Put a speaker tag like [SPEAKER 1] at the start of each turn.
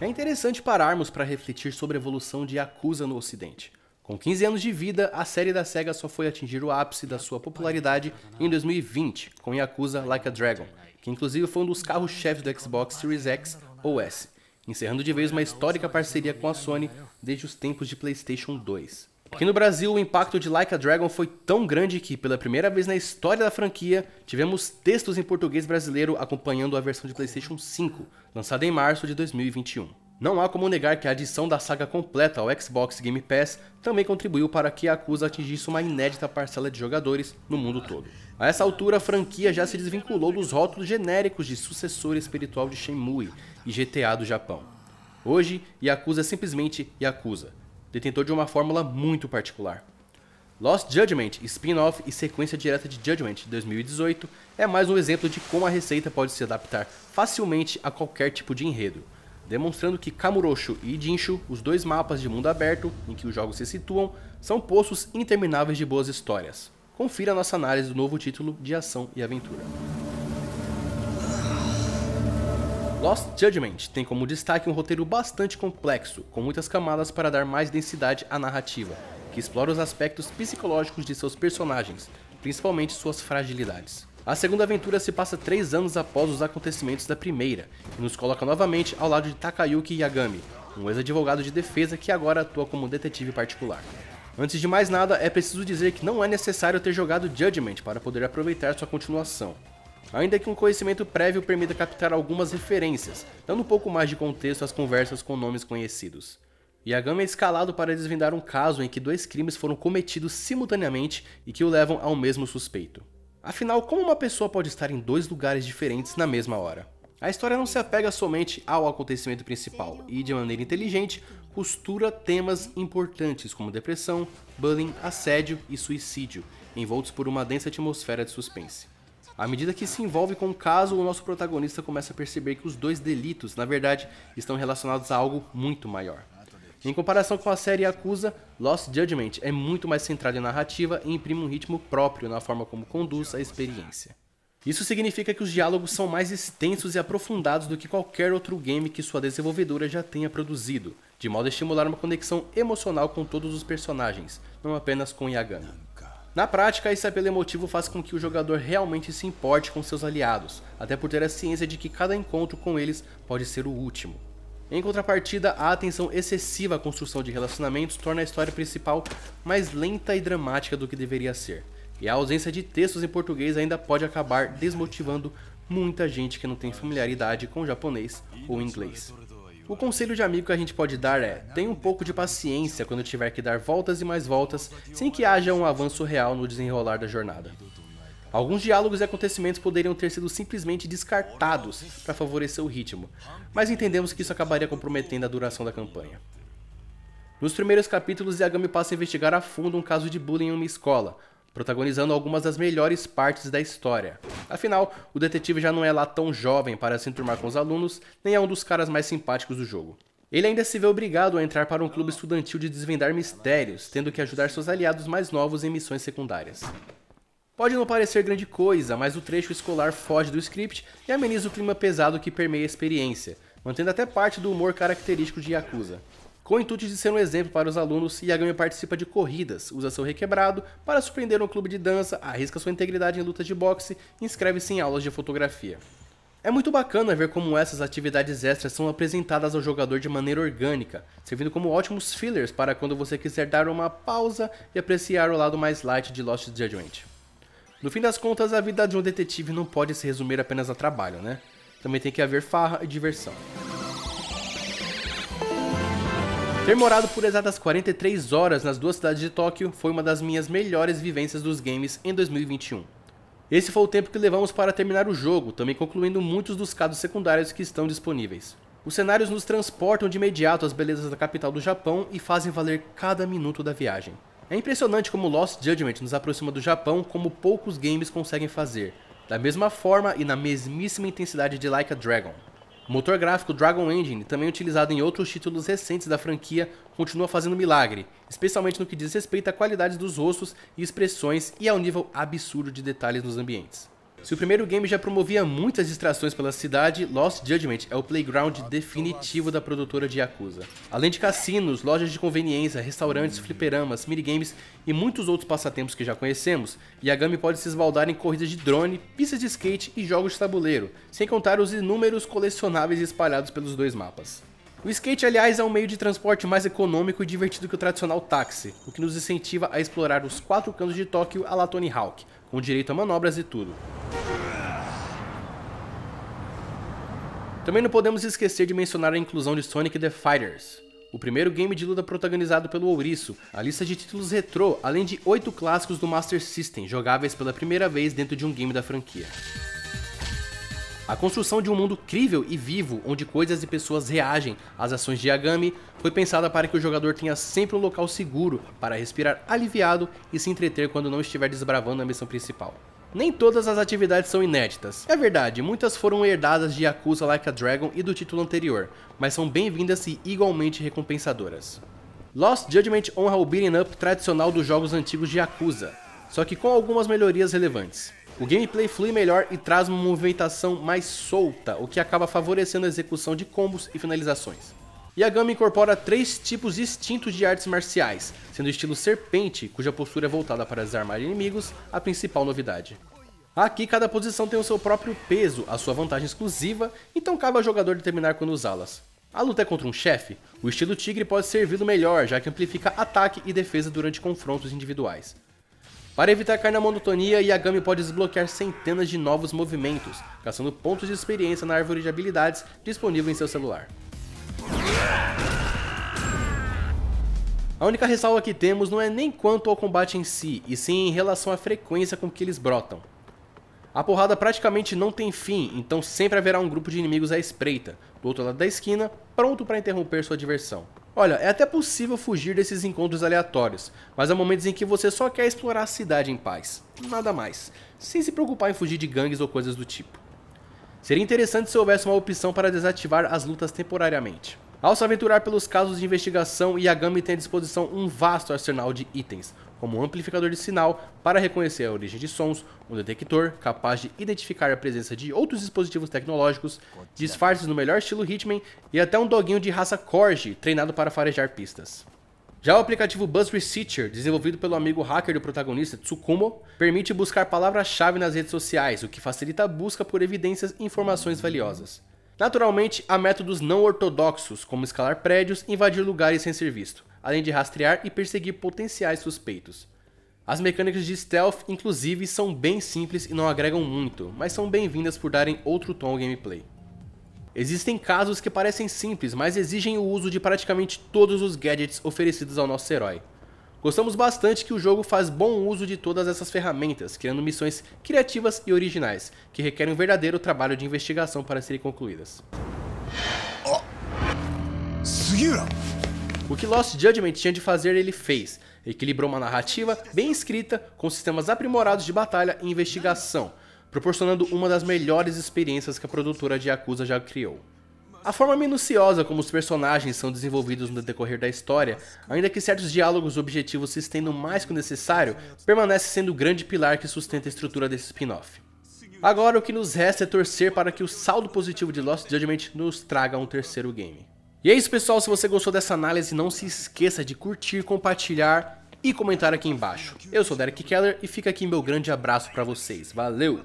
[SPEAKER 1] É interessante pararmos para refletir sobre a evolução de Yakuza no ocidente. Com 15 anos de vida, a série da SEGA só foi atingir o ápice da sua popularidade em 2020, com Yakuza Like a Dragon, que inclusive foi um dos carros-chefes do Xbox Series X ou S, encerrando de vez uma histórica parceria com a Sony desde os tempos de PlayStation 2. Aqui no Brasil, o impacto de Like a Dragon foi tão grande que, pela primeira vez na história da franquia, tivemos textos em português brasileiro acompanhando a versão de PlayStation 5, lançada em março de 2021. Não há como negar que a adição da saga completa ao Xbox Game Pass também contribuiu para que a Acusa atingisse uma inédita parcela de jogadores no mundo todo. A essa altura, a franquia já se desvinculou dos rótulos genéricos de sucessor espiritual de Shenmue e GTA do Japão. Hoje, Yakuza é simplesmente Yakuza, detentor de uma fórmula muito particular. Lost Judgment, spin-off e sequência direta de Judgment 2018, é mais um exemplo de como a receita pode se adaptar facilmente a qualquer tipo de enredo, demonstrando que Kamurocho e Jinshu, os dois mapas de mundo aberto em que os jogos se situam, são poços intermináveis de boas histórias. Confira nossa análise do novo título de ação e aventura. Lost Judgment tem como destaque um roteiro bastante complexo, com muitas camadas para dar mais densidade à narrativa, que explora os aspectos psicológicos de seus personagens, principalmente suas fragilidades. A segunda aventura se passa três anos após os acontecimentos da primeira, e nos coloca novamente ao lado de Takayuki Yagami, um ex-advogado de defesa que agora atua como detetive particular. Antes de mais nada, é preciso dizer que não é necessário ter jogado Judgment para poder aproveitar sua continuação. Ainda que um conhecimento prévio permita captar algumas referências, dando um pouco mais de contexto às conversas com nomes conhecidos. Yagami é escalado para desvendar um caso em que dois crimes foram cometidos simultaneamente e que o levam ao mesmo suspeito. Afinal, como uma pessoa pode estar em dois lugares diferentes na mesma hora? A história não se apega somente ao acontecimento principal e, de maneira inteligente, costura temas importantes como depressão, bullying, assédio e suicídio, envoltos por uma densa atmosfera de suspense. À medida que se envolve com o caso, o nosso protagonista começa a perceber que os dois delitos, na verdade, estão relacionados a algo muito maior. Em comparação com a série Acusa, Lost Judgment é muito mais centrado em narrativa e imprime um ritmo próprio na forma como conduz a experiência. Isso significa que os diálogos são mais extensos e aprofundados do que qualquer outro game que sua desenvolvedora já tenha produzido, de modo a estimular uma conexão emocional com todos os personagens, não apenas com Yagami. Na prática, esse apelo emotivo faz com que o jogador realmente se importe com seus aliados, até por ter a ciência de que cada encontro com eles pode ser o último. Em contrapartida, a atenção excessiva à construção de relacionamentos torna a história principal mais lenta e dramática do que deveria ser, e a ausência de textos em português ainda pode acabar desmotivando muita gente que não tem familiaridade com japonês ou inglês. O conselho de amigo que a gente pode dar é: né? tenha um pouco de paciência quando tiver que dar voltas e mais voltas, sem que haja um avanço real no desenrolar da jornada. Alguns diálogos e acontecimentos poderiam ter sido simplesmente descartados para favorecer o ritmo, mas entendemos que isso acabaria comprometendo a duração da campanha. Nos primeiros capítulos, Yagami passa a investigar a fundo um caso de bullying em uma escola, protagonizando algumas das melhores partes da história. Afinal, o detetive já não é lá tão jovem para se enturmar com os alunos, nem é um dos caras mais simpáticos do jogo. Ele ainda se vê obrigado a entrar para um clube estudantil de desvendar mistérios, tendo que ajudar seus aliados mais novos em missões secundárias. Pode não parecer grande coisa, mas o trecho escolar foge do script e ameniza o clima pesado que permeia a experiência, mantendo até parte do humor característico de Yakuza. Com o intuito de ser um exemplo para os alunos, Yagami participa de corridas, usa seu requebrado para surpreender um clube de dança, arrisca sua integridade em lutas de boxe e inscreve-se em aulas de fotografia. É muito bacana ver como essas atividades extras são apresentadas ao jogador de maneira orgânica, servindo como ótimos fillers para quando você quiser dar uma pausa e apreciar o lado mais light de Lost Judgment. No fim das contas, a vida de um detetive não pode se resumir apenas a trabalho, né? Também tem que haver farra e diversão. Ter morado por exatas 43 horas nas duas cidades de Tóquio foi uma das minhas melhores vivências dos games em 2021. Esse foi o tempo que levamos para terminar o jogo, também concluindo muitos dos casos secundários que estão disponíveis. Os cenários nos transportam de imediato às belezas da capital do Japão e fazem valer cada minuto da viagem. É impressionante como Lost Judgment nos aproxima do Japão como poucos games conseguem fazer, da mesma forma e na mesmíssima intensidade de Like a Dragon. O motor gráfico Dragon Engine, também utilizado em outros títulos recentes da franquia, continua fazendo milagre, especialmente no que diz respeito à qualidade dos rostos e expressões e ao nível absurdo de detalhes nos ambientes. Se o primeiro game já promovia muitas distrações pela cidade, Lost Judgment é o playground ah, definitivo da produtora de Yakuza. Além de cassinos, lojas de conveniência, restaurantes, hum. fliperamas, minigames e muitos outros passatempos que já conhecemos, Yagami pode se esbaldar em corridas de drone, pistas de skate e jogos de tabuleiro, sem contar os inúmeros colecionáveis espalhados pelos dois mapas. O skate, aliás, é um meio de transporte mais econômico e divertido que o tradicional táxi, o que nos incentiva a explorar os quatro cantos de Tóquio à la Tony Hawk, com direito a manobras e tudo. Também não podemos esquecer de mencionar a inclusão de Sonic the Fighters, o primeiro game de luta protagonizado pelo Ouriço, a lista de títulos retrô, além de oito clássicos do Master System, jogáveis pela primeira vez dentro de um game da franquia. A construção de um mundo crível e vivo, onde coisas e pessoas reagem às ações de Yagami, foi pensada para que o jogador tenha sempre um local seguro para respirar aliviado e se entreter quando não estiver desbravando a missão principal. Nem todas as atividades são inéditas. É verdade, muitas foram herdadas de Yakuza Like a Dragon e do título anterior, mas são bem-vindas e igualmente recompensadoras. Lost Judgment honra o beating up tradicional dos jogos antigos de Yakuza, só que com algumas melhorias relevantes. O gameplay flui melhor e traz uma movimentação mais solta, o que acaba favorecendo a execução de combos e finalizações. E a gama incorpora três tipos distintos de artes marciais, sendo o estilo serpente, cuja postura é voltada para desarmar inimigos, a principal novidade. Aqui cada posição tem o seu próprio peso, a sua vantagem exclusiva, então cabe ao jogador determinar quando usá-las. A luta é contra um chefe, o estilo tigre pode ser do melhor, já que amplifica ataque e defesa durante confrontos individuais. Para evitar cair na monotonia, Yagami pode desbloquear centenas de novos movimentos, caçando pontos de experiência na árvore de habilidades disponível em seu celular. A única ressalva que temos não é nem quanto ao combate em si, e sim em relação à frequência com que eles brotam. A porrada praticamente não tem fim, então sempre haverá um grupo de inimigos à espreita, do outro lado da esquina, pronto para interromper sua diversão. Olha, é até possível fugir desses encontros aleatórios, mas há momentos em que você só quer explorar a cidade em paz, nada mais, sem se preocupar em fugir de gangues ou coisas do tipo. Seria interessante se houvesse uma opção para desativar as lutas temporariamente. Ao se aventurar pelos casos de investigação, Yagami tem à disposição um vasto arsenal de itens, como um amplificador de sinal para reconhecer a origem de sons, um detector capaz de identificar a presença de outros dispositivos tecnológicos, disfarces no melhor estilo Hitman e até um doguinho de raça Corgi treinado para farejar pistas. Já o aplicativo Buzz Researcher, desenvolvido pelo amigo hacker do protagonista, Tsukumo, permite buscar palavras-chave nas redes sociais, o que facilita a busca por evidências e informações valiosas. Naturalmente, há métodos não ortodoxos, como escalar prédios, invadir lugares sem ser visto, além de rastrear e perseguir potenciais suspeitos. As mecânicas de stealth, inclusive, são bem simples e não agregam muito, mas são bem-vindas por darem outro tom ao gameplay. Existem casos que parecem simples, mas exigem o uso de praticamente todos os gadgets oferecidos ao nosso herói. Gostamos bastante que o jogo faz bom uso de todas essas ferramentas, criando missões criativas e originais, que requerem um verdadeiro trabalho de investigação para serem concluídas. Ah, o que Lost Judgment tinha de fazer, ele fez. Equilibrou uma narrativa bem escrita, com sistemas aprimorados de batalha e investigação, proporcionando uma das melhores experiências que a produtora de Yakuza já criou. A forma minuciosa como os personagens são desenvolvidos no decorrer da história, ainda que certos diálogos objetivos se estendam mais que o necessário, permanece sendo o grande pilar que sustenta a estrutura desse spin-off. Agora o que nos resta é torcer para que o saldo positivo de Lost Judgment nos traga um terceiro game. E é isso pessoal, se você gostou dessa análise, não se esqueça de curtir, compartilhar e comentar aqui embaixo. Eu sou Derek Keller e fica aqui meu grande abraço para vocês. Valeu!